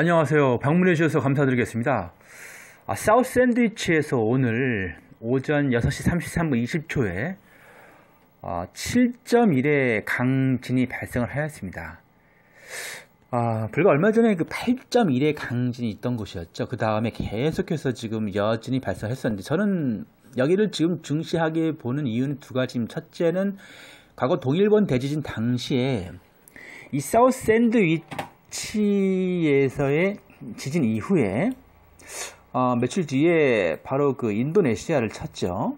안녕하세요. 방문해 주셔서 감사드리겠습니다. 아, 사우스 샌드위치에서 오늘 오전 6시 33분 20초에 아, 7.1의 강진이 발생을 하였습니다. 아, 불과 얼마 전에 그 8.1의 강진이 있던 곳이었죠. 그 다음에 계속해서 지금 여진이 발생했었는데 저는 여기를 지금 중시하게 보는 이유는 두 가지입니다. 첫째는 과거 동일본 대지진 당시에 이 사우스 샌드위치 하치에서의 지진 이후에 어, 며칠 뒤에 바로 그 인도네시아를 쳤죠.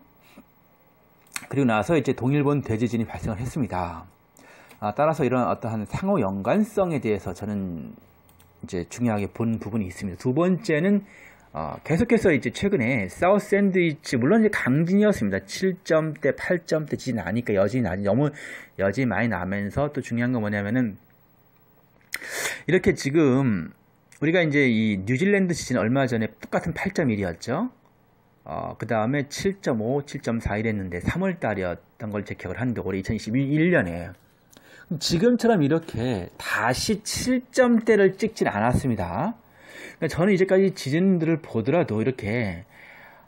그리고 나서 이제 동일본 대지진이 발생을 했습니다. 아, 따라서 이런 어떠한 상호 연관성에 대해서 저는 이제 중요하게 본 부분이 있습니다. 두 번째는 어, 계속해서 이제 최근에 사우스 샌드위치 물론 이제 강진이었습니다. 7점대, 8점대 지진 나니까 여진이 나니 너무 여진이 많이 나면서 또 중요한 건 뭐냐면은 이렇게 지금 우리가 이제 이 뉴질랜드 지진 얼마 전에 똑같은 8.1이었죠. 어, 그 다음에 7.5, 7.4 이랬는데 3월 달이었던 걸제 기억을 하는데 올해 2021년에 지금처럼 이렇게 다시 7점대를 찍진 않았습니다. 그러니까 저는 이제까지 지진들을 보더라도 이렇게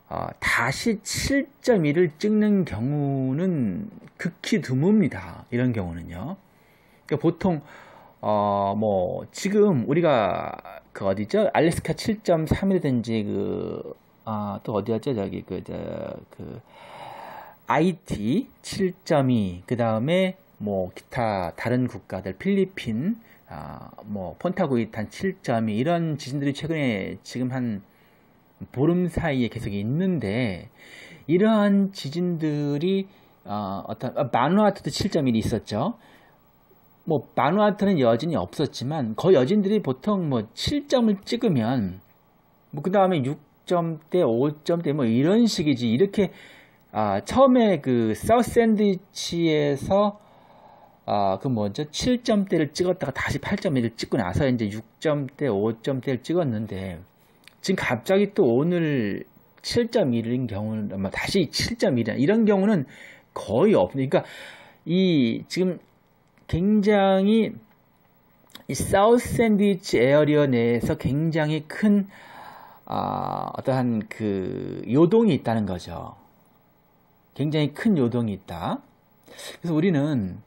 어, 다시 7.1을 찍는 경우는 극히 드뭅니다. 이런 경우는요. 그러니까 보통 어, 뭐, 지금 우리가 그 어디죠? 알래스카 7.3이라든지 그, 아, 또 어디였죠? 저기 그, 저, 그, IT 7.2, 그 다음에 뭐 기타 다른 국가들, 필리핀, 아, 뭐폰타구이탄7.2 이런 지진들이 최근에 지금 한 보름 사이에 계속 있는데 이러한 지진들이 어, 어떤 아, 어, 마누아투도 7.1이 있었죠. 뭐 마누아트는 여진이 없었지만 그 여진들이 보통 뭐 7점을 찍으면 뭐 그다음에 6점대, 5점대 뭐 이런 식이지 이렇게 아 처음에 그사 샌드위치에서 아 그 먼저 7점대를 찍었다가 다시 8점대를 찍고 나서 이제 6점대, 5점대를 찍었는데 지금 갑자기 또 오늘 7.1인 경우는 아마 뭐, 다시 7 1이 이런 경우는 거의 없네. 그러니까 이 지금 굉장히 이 사우스 샌드위치 에어리어 내에서 굉장히 큰 어, 어떠한 그 요동이 있다는 거죠. 굉장히 큰 요동이 있다. 그래서 우리는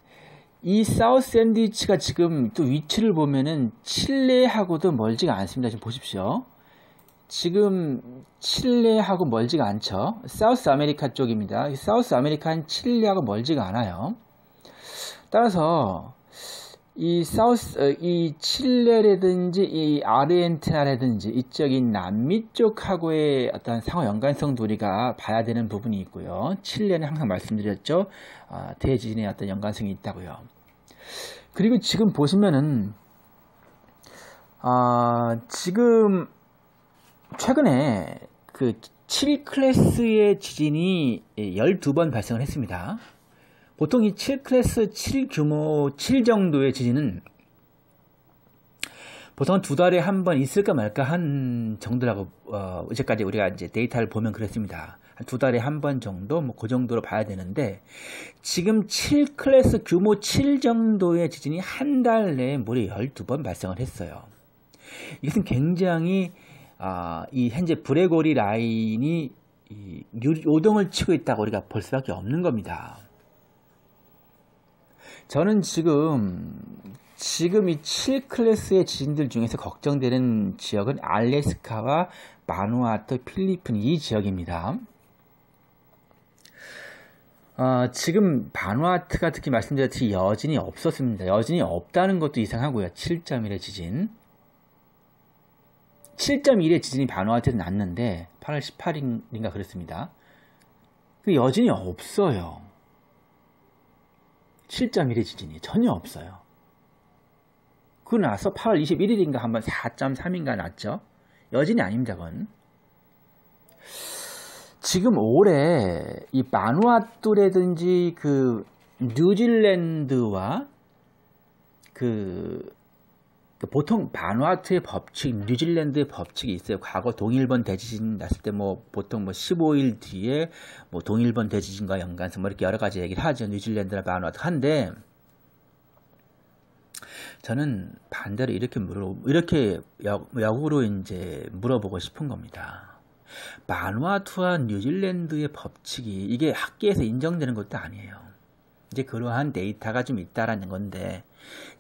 이 사우스 샌드위치가 지금 또 위치를 보면은 칠레하고도 멀지가 않습니다. 지금 보십시오. 지금 칠레하고 멀지가 않죠. 사우스 아메리카 쪽입니다. 사우스 아메리카는 칠레하고 멀지가 않아요. 따라서 이 사우스 어, 이 칠레라든지 이 아르헨티나라든지 이쪽인 남미 쪽하고의 어떤 상호 연관성도 우리가 봐야 되는 부분이 있고요. 칠레는 항상 말씀드렸죠. 어, 아, 대지진의 어떤 연관성이 있다고요. 그리고 지금 보시면은 아, 지금 최근에 그 7클래스의 지진이 12번 예, 발생을 했습니다. 보통 이 7클래스 7 규모 7 정도의 지진은 보통 두 달에 한 번 있을까 말까 한 정도라고 어, 어제까지 우리가 이제 데이터를 보면 그랬습니다. 두 달에 한 번 정도 뭐 그 정도로 봐야 되는데 지금 7클래스 규모 7 정도의 지진이 한 달 내에 무려 12번 발생을 했어요. 이것은 굉장히 아, 이 현재 브레고리 라인이 이 요동을 치고 있다고 우리가 볼 수밖에 없는 겁니다. 저는 지금 지금 이 7클래스의 지진들 중에서 걱정되는 지역은 알래스카와 마누아트 필리핀 이 지역입니다. 어, 지금 바누아트가 특히 말씀드렸듯이 여진이 없었습니다. 여진이 없다는 것도 이상하고요. 7.1의 지진. 7.1의 지진이 바누아트에서 났는데 8월 18일인가 그랬습니다. 그 여진이 없어요. 7.1의 지진이 전혀 없어요. 그 나서 8월 21일인가 한번 4.3인가 났죠. 여진이 아닙니다, 그건. 지금 올해 이 마누아뚜라든지 그 뉴질랜드와 그그 보통 바누아트의 법칙, 뉴질랜드의 법칙이 있어요. 과거 동일본 대지진 났을 때 뭐 보통 뭐 15일 뒤에 뭐 동일본 대지진과 연관성뭐 이렇게 여러 가지 얘기를 하죠. 뉴질랜드나 바누아트 한데 저는 반대로 이렇게 물어 이렇게 역, 역으로 이제 물어보고 싶은 겁니다. 바누아투와 뉴질랜드의 법칙이 이게 학계에서 인정되는 것도 아니에요. 이제 그러한 데이터가 좀 있다라는 건데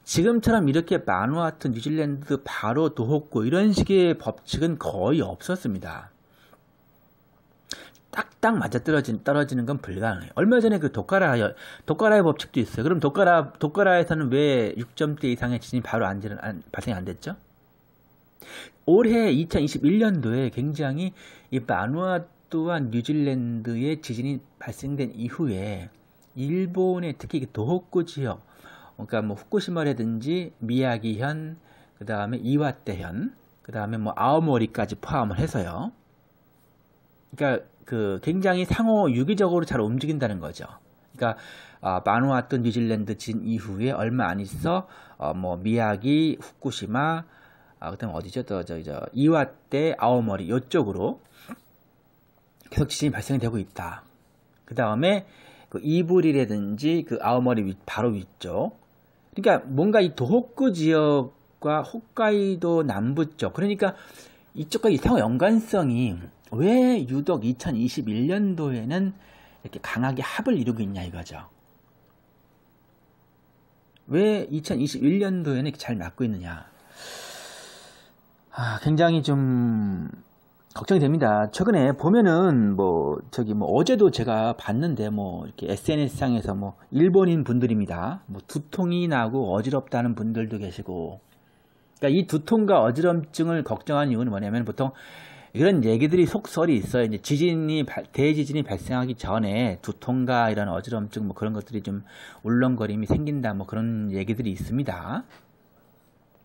지금처럼 이렇게 마누아트, 뉴질랜드, 바로 도호고 이런 식의 법칙은 거의 없었습니다. 딱딱 맞아 떨어진, 떨어지는 건 불가능해요. 얼마 전에 그 도카라, 도카라의 법칙도 있어요. 그럼 도카라, 도카라에서는 왜 6점대 이상의 지진이 바로 안, 안, 발생이 안 됐죠? 올해 2021년도에 굉장히 이 마누아트와 뉴질랜드의 지진이 발생된 이후에 일본의 특히 그 도호쿠 지역, 그러니까 뭐 후쿠시마라든지 미야기현, 그 다음에 이와떼현, 그 다음에 뭐 아오모리까지 포함을 해서요. 그러니까 그 굉장히 상호 유기적으로 잘 움직인다는 거죠. 그러니까 어, 아, 마누아트 뉴질랜드 진 이후에 얼마 안 있어 어, 뭐 미야기, 후쿠시마, 아, 그다음 어디죠? 또저저 이와떼, 아오머리 이쪽으로 계속 지진이 발생이 되고 있다. 그다음에 그 이불이라든지 그 아오머리 바로 위쪽 그러니까 뭔가 이 도호쿠 지역과 홋카이도 남부 쪽 그러니까 이쪽과 이 상호 연관성이 왜 유독 2021년도에는 이렇게 강하게 합을 이루고 있냐 이거죠. 왜 2021년도에는 이렇게 잘 맞고 있느냐. 아, 굉장히 좀 걱정이 됩니다. 최근에 보면은 뭐 저기 뭐 어제도 제가 봤는데 뭐 이렇게 SNS 상에서 뭐 일본인 분들입니다. 뭐 두통이 나고 어지럽다는 분들도 계시고, 그러니까 이 두통과 어지럼증을 걱정하는 이유는 뭐냐면 보통 이런 얘기들이 속설이 있어요. 이제 지진이 대지진이 발생하기 전에 두통과 이런 어지럼증 뭐 그런 것들이 좀 울렁거림이 생긴다 뭐 그런 얘기들이 있습니다.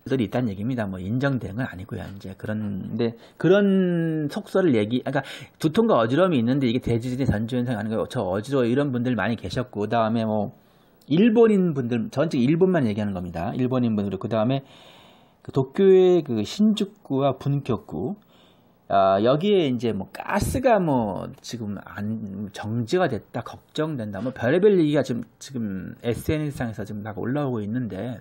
들이 있다는 얘기입니다. 뭐 인정된 건 아니고요. 이제 그런 근데 그런 속설을 얘기 그러니까 두통과 어지러움이 있는데 이게 대지진이 전주현상 하는 거예요. 저 어지러워 이런 분들 많이 계셨고 그다음에 뭐 일본인 분들 전체 일본만 얘기하는 겁니다. 일본인 분들 그다음에 그 도쿄의 그 신주쿠와 분쿄구 아, 여기에 이제 뭐 가스가 뭐 지금 안 정지가 됐다 걱정된다 뭐 별의별 얘기가 지금 지금 SNS상에서 지금 막 올라오고 있는데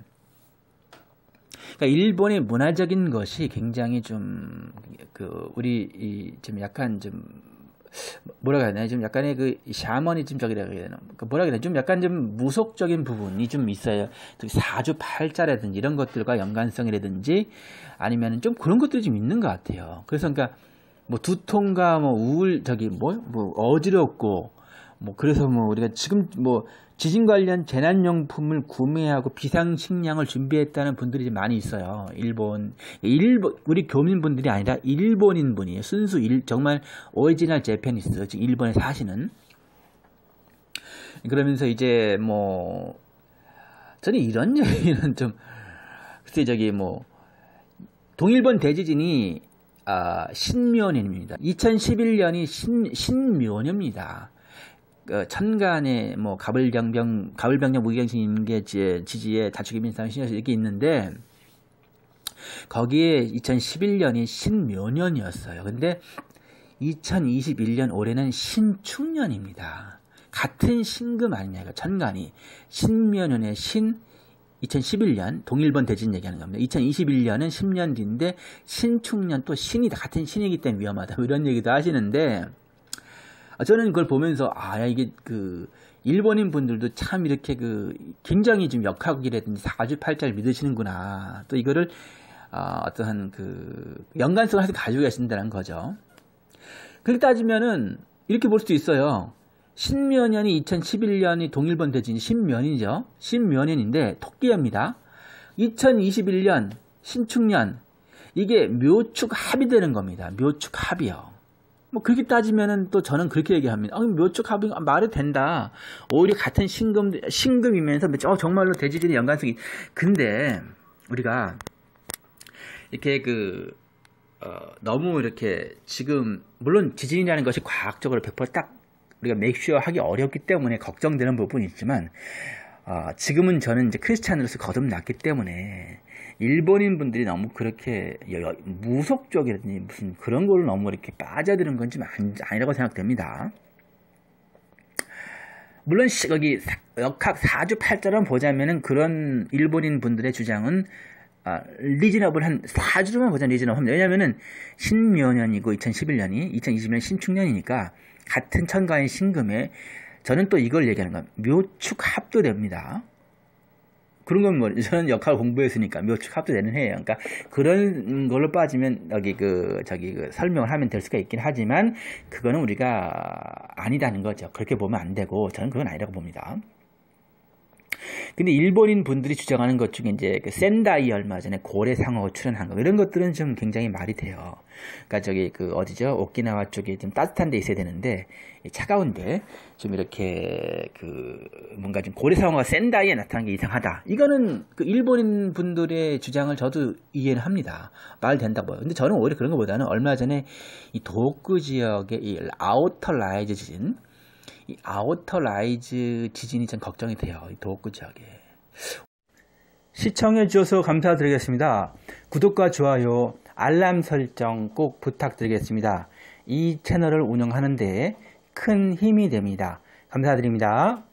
그러니까 일본의 문화적인 것이 굉장히 좀 그 우리 이좀 약간 좀 뭐라고 해야 되나 좀 약간의 그 샤머니즘적이라고 해야 되나 그 뭐라 그래야 되나 좀 약간 좀 무속적인 부분이 좀 있어요 사주 팔자라든지 이런 것들과 연관성이라든지 아니면 좀 그런 것들이 좀 있는 것 같아요 그래서 그러니까 뭐 두통과 뭐 우울 저기 뭐뭐 뭐 어지럽고 뭐 그래서 뭐 우리가 지금 뭐 지진 관련 재난용품을 구매하고 비상식량을 준비했다는 분들이 많이 있어요. 일본, 일본 우리 교민분들이 아니라 일본인 분이에요. 순수 일, 정말 오리지널 재패니스, 지금 일본에 사시는. 그러면서 이제 뭐 저는 이런 얘기는 좀 글쎄 저기 뭐 동일본 대지진이 아, 신묘년입니다. 2011년이 신, 신묘년입니다. 어, 천간에 뭐 가불경병 가불병력 무기경신 임계 지지에 다축이민상 신여서 이렇게 있는데 거기에 2011년이 신묘년이었어요. 근데 2021년 올해는 신축년입니다. 같은 신금 아니냐, 이거 천간이. 신묘년의 신, 2011년, 동일번 대진 얘기하는 겁니다. 2021년은 10년 뒤인데, 신축년 또 신이다. 같은 신이기 때문에 위험하다. 뭐 이런 얘기도 하시는데, 아, 저는 그걸 보면서 아 이게 그 일본인 분들도 참 이렇게 그 굉장히 좀 역학이라든지 사주팔자를 믿으시는구나. 또 이거를 어, 어떠한 그 연관성을 하여 가지고 계신다는 거죠. 그렇게 따지면은 이렇게 볼 수도 있어요. 신면년이 2011년이 동일본 대진 신면이죠. 신면년인데 토끼입니다. 2021년 신축년 이게 묘축 합이 되는 겁니다. 묘축 합이요. 뭐 그렇게 따지면은 또 저는 그렇게 얘기합니다. 아, 몇쪽 합이 아, 말이 된다. 오히려 같은 신금 신금이면서 어 정말로 대지진의 연관성이. 근데 우리가 이렇게 그 어, 너무 이렇게 지금 물론 지진이라는 것이 과학적으로 100%딱 우리가 맥슈어 하기 어렵기 때문에 걱정되는 부분이 있지만 어, 지금은 저는 이제 크리스찬으로서 거듭났기 때문에 일본인 분들이 너무 그렇게 무속적이라든지 무슨 그런 걸 너무 이렇게 빠져드는 건지 아니라고 생각됩니다. 물론 여기 역학 4주 8자로 보자면은 그런 일본인 분들의 주장은 아, 리즈너블 한 4주만 보자 리즈너블 왜냐면은 신묘년이고 2011년이 2020년 신축년이니까 같은 천간의 신금에 저는 또 이걸 얘기하는 겁니다. 묘축 합도됩니다. 그런 건 뭐, 저는 역할 공부했으니까 몇축 합도 되는 해예요. 그러니까 그런 걸로 빠지면 여기 그, 저기 그 설명을 하면 될 수가 있긴 하지만 그거는 우리가 아니라는 거죠. 그렇게 보면 안 되고 저는 그건 아니라고 봅니다. 근데 일본인 분들이 주장하는 것 중에 이제 그 센다이 얼마 전에 고래 상어가 출현한 거 이런 것들은 좀 굉장히 말이 돼요. 그러니까 저기 그 어디죠? 오키나와 쪽에 좀 따뜻한 데 있어야 되는데 차가운데 좀 이렇게 그 뭔가 좀 고래 상어가 센다이에 나타난 게 이상하다. 이거는 그 일본인 분들의 주장을 저도 이해를 합니다. 말 된다고요. 근데 저는 오히려 그런 것보다는 얼마 전에 이 도쿠 지역의 이 아우터 라이즈 진이 아우터 라이즈 지진이 참 걱정이 돼요. 도호구 지역에. 시청해 주셔서 감사드리겠습니다. 구독과 좋아요, 알람 설정 꼭 부탁드리겠습니다. 이 채널을 운영하는데 큰 힘이 됩니다. 감사드립니다.